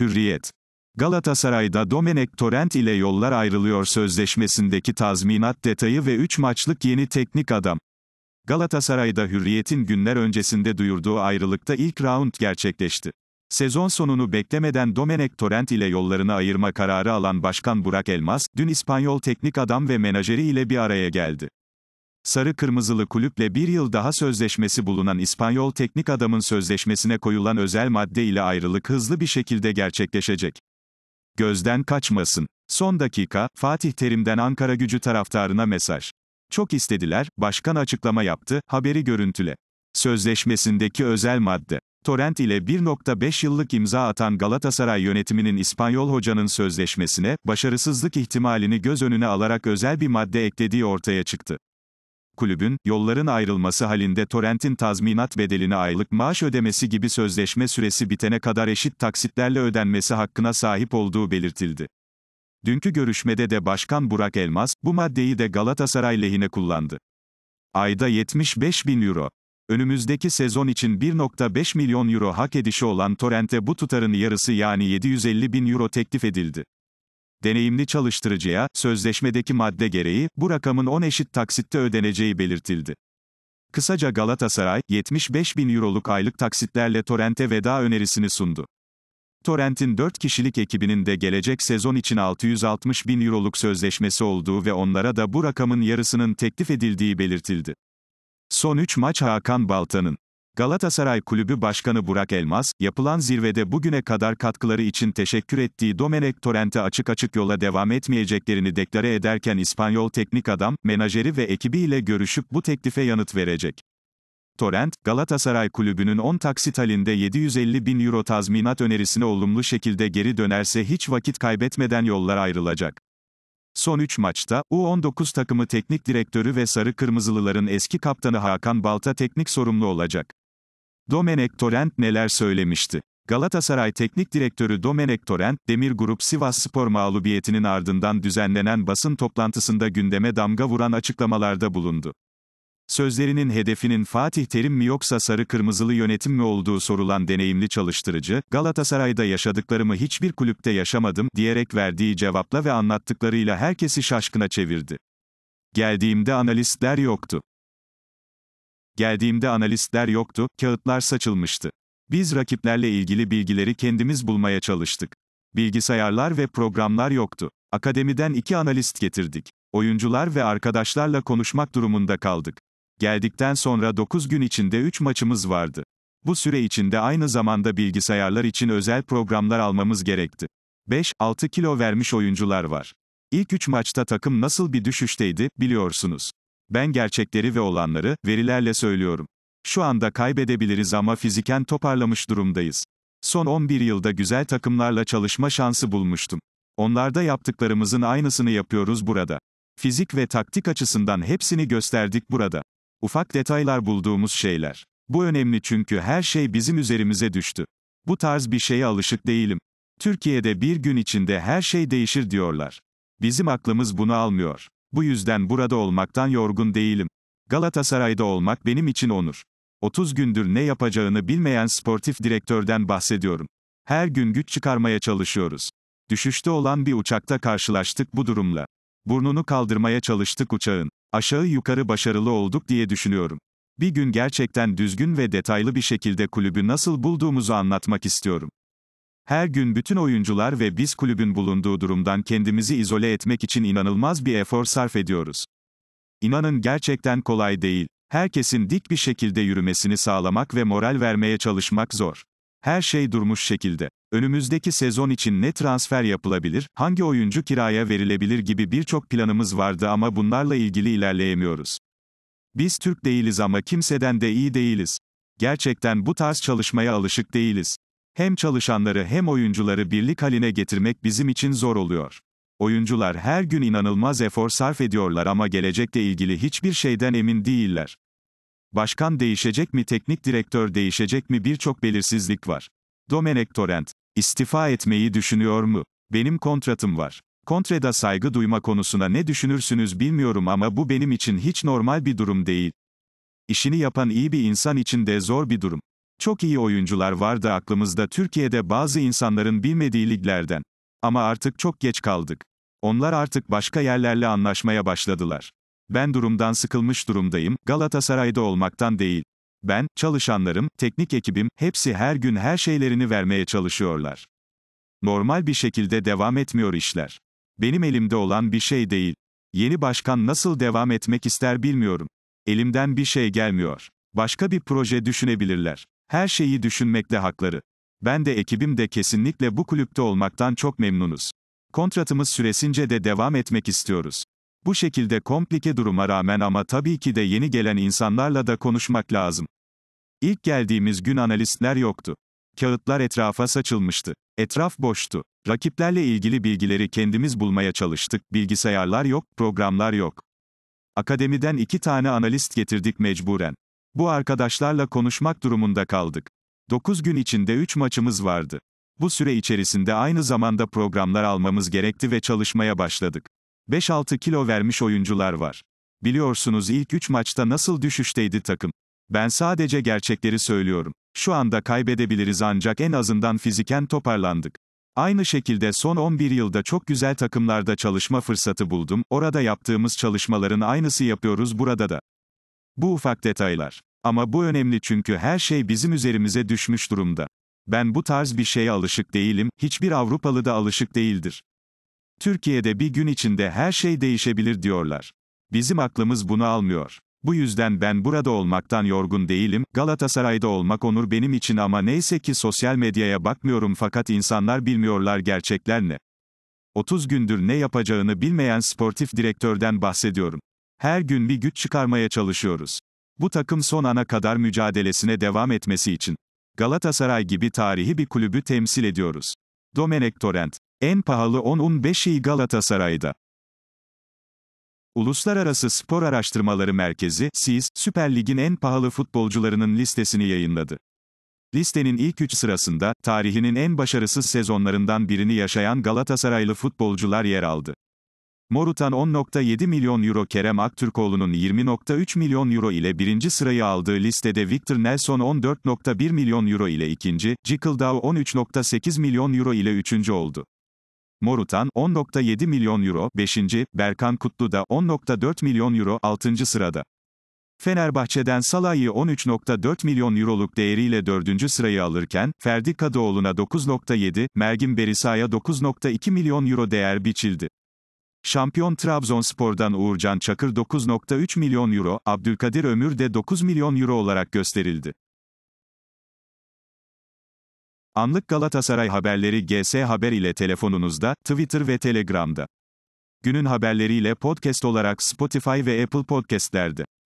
Hürriyet. Galatasaray'da Domenek Torrent ile yollar ayrılıyor sözleşmesindeki tazminat detayı ve 3 maçlık yeni teknik adam. Galatasaray'da Hürriyet'in günler öncesinde duyurduğu ayrılıkta ilk round gerçekleşti. Sezon sonunu beklemeden Domenek Torrent ile yollarını ayırma kararı alan Başkan Burak Elmas, dün İspanyol teknik adam ve menajeri ile bir araya geldi. Sarı Kırmızılı kulüple bir yıl daha sözleşmesi bulunan İspanyol teknik adamın sözleşmesine koyulan özel madde ile ayrılık hızlı bir şekilde gerçekleşecek. Gözden kaçmasın. Son dakika, Fatih Terim'den Ankara gücü taraftarına mesaj. Çok istediler, başkan açıklama yaptı, haberi görüntüle. Sözleşmesindeki özel madde. Torrent ile 1.5 yıllık imza atan Galatasaray yönetiminin İspanyol hocanın sözleşmesine, başarısızlık ihtimalini göz önüne alarak özel bir madde eklediği ortaya çıktı kulübün, yolların ayrılması halinde torrentin tazminat bedelini aylık maaş ödemesi gibi sözleşme süresi bitene kadar eşit taksitlerle ödenmesi hakkına sahip olduğu belirtildi. Dünkü görüşmede de Başkan Burak Elmas, bu maddeyi de Galatasaray lehine kullandı. Ayda 75 bin euro. Önümüzdeki sezon için 1.5 milyon euro hak edişi olan Torrent'e bu tutarın yarısı yani 750 bin euro teklif edildi deneyimli çalıştırıcıya, sözleşmedeki madde gereği, bu rakamın 10 eşit taksitte ödeneceği belirtildi. Kısaca Galatasaray, 75 bin euroluk aylık taksitlerle Torrent'e veda önerisini sundu. Torrent'in 4 kişilik ekibinin de gelecek sezon için 660 bin euroluk sözleşmesi olduğu ve onlara da bu rakamın yarısının teklif edildiği belirtildi. Son 3 maç Hakan Baltan'ın Galatasaray Kulübü Başkanı Burak Elmas, yapılan zirvede bugüne kadar katkıları için teşekkür ettiği Domenek Torrent'e açık açık yola devam etmeyeceklerini deklare ederken İspanyol teknik adam, menajeri ve ekibiyle görüşüp bu teklife yanıt verecek. Torrent, Galatasaray Kulübü'nün 10 taksit halinde 750 bin euro tazminat önerisine olumlu şekilde geri dönerse hiç vakit kaybetmeden yollar ayrılacak. Son 3 maçta, U19 takımı teknik direktörü ve Sarı Kırmızılıların eski kaptanı Hakan Balta teknik sorumlu olacak. Domenek Torrent neler söylemişti? Galatasaray Teknik Direktörü Domenek Torrent, Demir Grup Sivas Spor mağlubiyetinin ardından düzenlenen basın toplantısında gündeme damga vuran açıklamalarda bulundu. Sözlerinin hedefinin Fatih Terim mi yoksa sarı kırmızılı yönetim mi olduğu sorulan deneyimli çalıştırıcı, Galatasaray'da yaşadıklarımı hiçbir kulüpte yaşamadım diyerek verdiği cevapla ve anlattıklarıyla herkesi şaşkına çevirdi. Geldiğimde analistler yoktu. Geldiğimde analistler yoktu, kağıtlar saçılmıştı. Biz rakiplerle ilgili bilgileri kendimiz bulmaya çalıştık. Bilgisayarlar ve programlar yoktu. Akademiden iki analist getirdik. Oyuncular ve arkadaşlarla konuşmak durumunda kaldık. Geldikten sonra 9 gün içinde 3 maçımız vardı. Bu süre içinde aynı zamanda bilgisayarlar için özel programlar almamız gerekti. 5-6 kilo vermiş oyuncular var. İlk 3 maçta takım nasıl bir düşüşteydi biliyorsunuz. Ben gerçekleri ve olanları, verilerle söylüyorum. Şu anda kaybedebiliriz ama fiziken toparlamış durumdayız. Son 11 yılda güzel takımlarla çalışma şansı bulmuştum. Onlarda yaptıklarımızın aynısını yapıyoruz burada. Fizik ve taktik açısından hepsini gösterdik burada. Ufak detaylar bulduğumuz şeyler. Bu önemli çünkü her şey bizim üzerimize düştü. Bu tarz bir şeye alışık değilim. Türkiye'de bir gün içinde her şey değişir diyorlar. Bizim aklımız bunu almıyor. Bu yüzden burada olmaktan yorgun değilim. Galatasaray'da olmak benim için onur. 30 gündür ne yapacağını bilmeyen sportif direktörden bahsediyorum. Her gün güç çıkarmaya çalışıyoruz. Düşüşte olan bir uçakta karşılaştık bu durumla. Burnunu kaldırmaya çalıştık uçağın. Aşağı yukarı başarılı olduk diye düşünüyorum. Bir gün gerçekten düzgün ve detaylı bir şekilde kulübü nasıl bulduğumuzu anlatmak istiyorum. Her gün bütün oyuncular ve biz kulübün bulunduğu durumdan kendimizi izole etmek için inanılmaz bir efor sarf ediyoruz. İnanın gerçekten kolay değil. Herkesin dik bir şekilde yürümesini sağlamak ve moral vermeye çalışmak zor. Her şey durmuş şekilde. Önümüzdeki sezon için ne transfer yapılabilir, hangi oyuncu kiraya verilebilir gibi birçok planımız vardı ama bunlarla ilgili ilerleyemiyoruz. Biz Türk değiliz ama kimseden de iyi değiliz. Gerçekten bu tarz çalışmaya alışık değiliz. Hem çalışanları hem oyuncuları birlik haline getirmek bizim için zor oluyor. Oyuncular her gün inanılmaz efor sarf ediyorlar ama gelecekle ilgili hiçbir şeyden emin değiller. Başkan değişecek mi, teknik direktör değişecek mi birçok belirsizlik var. Domenek Torrent, istifa etmeyi düşünüyor mu? Benim kontratım var. Kontrada saygı duyma konusuna ne düşünürsünüz bilmiyorum ama bu benim için hiç normal bir durum değil. İşini yapan iyi bir insan için de zor bir durum. Çok iyi oyuncular vardı aklımızda Türkiye'de bazı insanların bilmediği liglerden. Ama artık çok geç kaldık. Onlar artık başka yerlerle anlaşmaya başladılar. Ben durumdan sıkılmış durumdayım, Galatasaray'da olmaktan değil. Ben, çalışanlarım, teknik ekibim, hepsi her gün her şeylerini vermeye çalışıyorlar. Normal bir şekilde devam etmiyor işler. Benim elimde olan bir şey değil. Yeni başkan nasıl devam etmek ister bilmiyorum. Elimden bir şey gelmiyor. Başka bir proje düşünebilirler. Her şeyi düşünmekte hakları. Ben de ekibim de kesinlikle bu kulüpte olmaktan çok memnunuz. Kontratımız süresince de devam etmek istiyoruz. Bu şekilde komplike duruma rağmen ama tabii ki de yeni gelen insanlarla da konuşmak lazım. İlk geldiğimiz gün analistler yoktu. Kağıtlar etrafa saçılmıştı. Etraf boştu. Rakiplerle ilgili bilgileri kendimiz bulmaya çalıştık. Bilgisayarlar yok, programlar yok. Akademiden iki tane analist getirdik mecburen. Bu arkadaşlarla konuşmak durumunda kaldık. 9 gün içinde 3 maçımız vardı. Bu süre içerisinde aynı zamanda programlar almamız gerekti ve çalışmaya başladık. 5-6 kilo vermiş oyuncular var. Biliyorsunuz ilk 3 maçta nasıl düşüşteydi takım. Ben sadece gerçekleri söylüyorum. Şu anda kaybedebiliriz ancak en azından fiziken toparlandık. Aynı şekilde son 11 yılda çok güzel takımlarda çalışma fırsatı buldum. Orada yaptığımız çalışmaların aynısı yapıyoruz burada da. Bu ufak detaylar. Ama bu önemli çünkü her şey bizim üzerimize düşmüş durumda. Ben bu tarz bir şeye alışık değilim, hiçbir Avrupalı da alışık değildir. Türkiye'de bir gün içinde her şey değişebilir diyorlar. Bizim aklımız bunu almıyor. Bu yüzden ben burada olmaktan yorgun değilim, Galatasaray'da olmak onur benim için ama neyse ki sosyal medyaya bakmıyorum fakat insanlar bilmiyorlar gerçekler ne. 30 gündür ne yapacağını bilmeyen sportif direktörden bahsediyorum. Her gün bir güç çıkarmaya çalışıyoruz. Bu takım son ana kadar mücadelesine devam etmesi için Galatasaray gibi tarihi bir kulübü temsil ediyoruz. Domenek Torrent, en pahalı 10 15i Galatasaray'da. Uluslararası Spor Araştırmaları Merkezi, SİS, Süper Lig'in en pahalı futbolcularının listesini yayınladı. Listenin ilk üç sırasında, tarihinin en başarısız sezonlarından birini yaşayan Galatasaraylı futbolcular yer aldı. Morutan 10.7 milyon euro Kerem Aktürkoğlu'nun 20.3 milyon euro ile birinci sırayı aldığı listede Victor Nelson 14.1 milyon euro ile ikinci, Cikıldav 13.8 milyon euro ile üçüncü oldu. Morutan 10.7 milyon euro 5. Berkan Kutlu da 10.4 milyon euro 6. sırada. Fenerbahçe'den Salah'ı 13.4 milyon euroluk değeriyle 4. sırayı alırken, Ferdi Kadıoğlu'na 9.7, Mergin Berisa'ya 9.2 milyon euro değer biçildi. Şampiyon Trabzonspor'dan Uğurcan Çakır 9.3 milyon euro, Abdülkadir Ömür de 9 milyon euro olarak gösterildi. Anlık Galatasaray haberleri GS Haber ile telefonunuzda, Twitter ve Telegram'da. Günün haberleriyle podcast olarak Spotify ve Apple Podcast'lerde.